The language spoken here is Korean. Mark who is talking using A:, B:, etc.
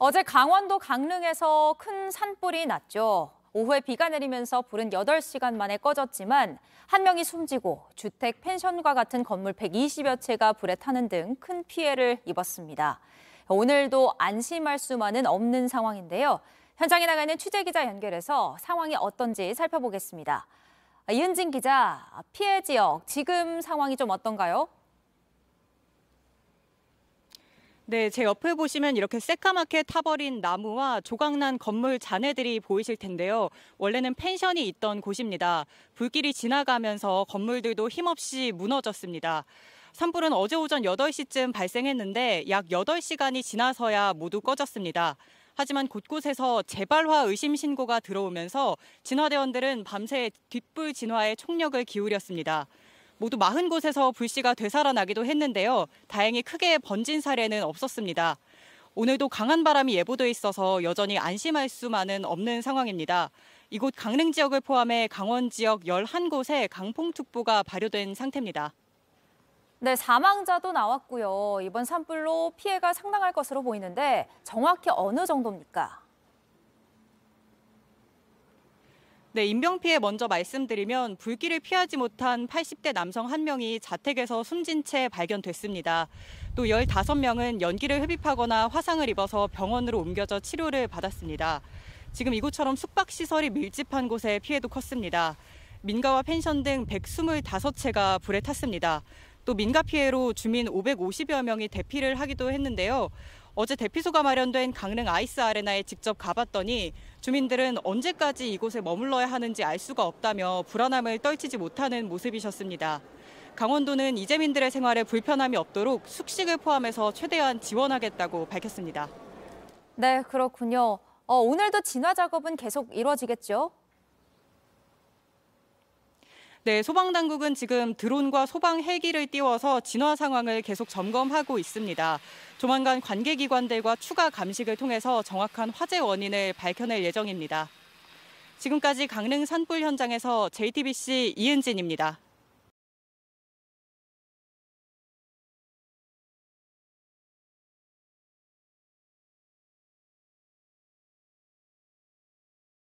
A: 어제 강원도 강릉에서 큰 산불이 났죠. 오후에 비가 내리면서 불은 8시간 만에 꺼졌지만 한 명이 숨지고 주택, 펜션과 같은 건물 120여 채가 불에 타는 등 큰 피해를 입었습니다. 오늘도 안심할 수만은 없는 상황인데요. 현장에 나가는 있 취재 기자 연결해서 상황이 어떤지 살펴보겠습니다. 아, 이은진 기자, 피해 지역 지금 상황이 좀 어떤가요?
B: 네, 제옆을 보시면 이렇게 새까맣게 타버린 나무와 조각난 건물 잔해들이 보이실 텐데요. 원래는 펜션이 있던 곳입니다. 불길이 지나가면서 건물들도 힘없이 무너졌습니다. 산불은 어제 오전 8시쯤 발생했는데 약 8시간이 지나서야 모두 꺼졌습니다. 하지만 곳곳에서 재발화 의심 신고가 들어오면서 진화대원들은 밤새 뒷불 진화에 총력을 기울였습니다. 모두 40곳에서 불씨가 되살아나기도 했는데요. 다행히 크게 번진 사례는 없었습니다. 오늘도 강한 바람이 예보돼 있어서 여전히 안심할 수만은 없는 상황입니다. 이곳 강릉 지역을 포함해 강원 지역 11곳에 강풍특보가 발효된 상태입니다.
A: 네, 사망자도 나왔고요. 이번 산불로 피해가 상당할 것으로 보이는데 정확히
B: 어느 정도입니까? 네, 인명피해 먼저 말씀드리면 불길을 피하지 못한 80대 남성 한 명이 자택에서 숨진 채 발견됐습니다. 또 15명은 연기를 흡입하거나 화상을 입어서 병원으로 옮겨져 치료를 받았습니다. 지금 이곳처럼 숙박시설이 밀집한 곳에 피해도 컸습니다. 민가와 펜션 등 125채가 불에 탔습니다. 또 민가 피해로 주민 550여 명이 대피를 하기도 했는데요. 어제 대피소가 마련된 강릉 아이스 아레나에 직접 가봤더니 주민들은 언제까지 이곳에 머물러야 하는지 알 수가 없다며 불안함을 떨치지 못하는 모습이셨습니다. 강원도는 이재민들의 생활에 불편함이 없도록 숙식을 포함해서 최대한 지원하겠다고 밝혔습니다.
A: 네, 그렇군요. 어, 오늘도 진화 작업은 계속 이루어지겠죠?
B: 네, 소방당국은 지금 드론과 소방 헬기를 띄워서 진화 상황을 계속 점검하고 있습니다. 조만간 관계기관들과 추가 감식을 통해서 정확한 화재 원인을 밝혀낼 예정입니다. 지금까지 강릉 산불 현장에서 JTBC 이은진입니다.